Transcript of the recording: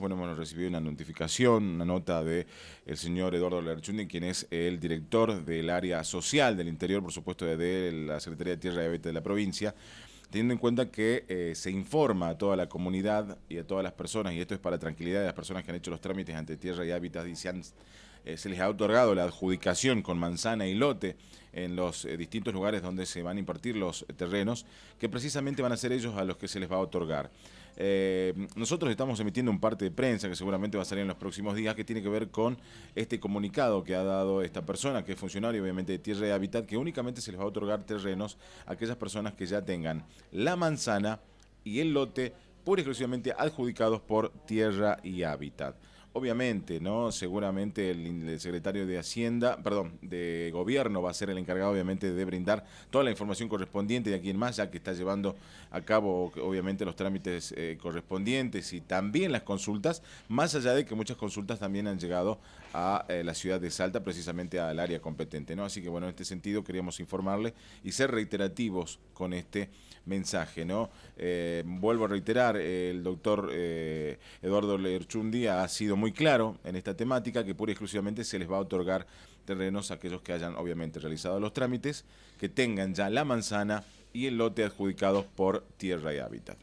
Bueno, hemos recibido una notificación, una nota de el señor Eduardo Lerchundi, quien es el director del área social del interior, por supuesto, de la Secretaría de Tierra y Hábitat de la provincia, teniendo en cuenta que eh, se informa a toda la comunidad y a todas las personas, y esto es para tranquilidad de las personas que han hecho los trámites ante Tierra y Hábitat y se, eh, les ha otorgado la adjudicación con manzana y lote en los eh, distintos lugares donde se van a impartir los terrenos, que precisamente van a ser ellos a los que se les va a otorgar. Eh, nosotros estamos emitiendo un parte de prensa que seguramente va a salir en los próximos días que tiene que ver con este comunicado que ha dado esta persona, que es funcionario obviamente de Tierra y Hábitat, que únicamente se les va a otorgar terrenos a aquellas personas que ya tengan la manzana y el lote pura y exclusivamente adjudicados por Tierra y Hábitat. Obviamente, ¿no? Seguramente el, secretario de Hacienda, perdón, de Gobierno va a ser el encargado, obviamente, de brindar toda la información correspondiente de aquí en más, ya que está llevando a cabo, obviamente, los trámites eh, correspondientes y también las consultas, más allá de que muchas consultas también han llegado a eh, la ciudad de Salta, precisamente al área competente, ¿no? Así que, bueno, en este sentido queríamos informarle y ser reiterativos con este mensaje, ¿no? Eh, vuelvo a reiterar, el doctor Eduardo Lerchundi ha sido muy claro en esta temática que pura y exclusivamente se les va a otorgar terrenos a aquellos que hayan obviamente realizado los trámites, que tengan ya la manzana y el lote adjudicados por Tierra y Hábitat.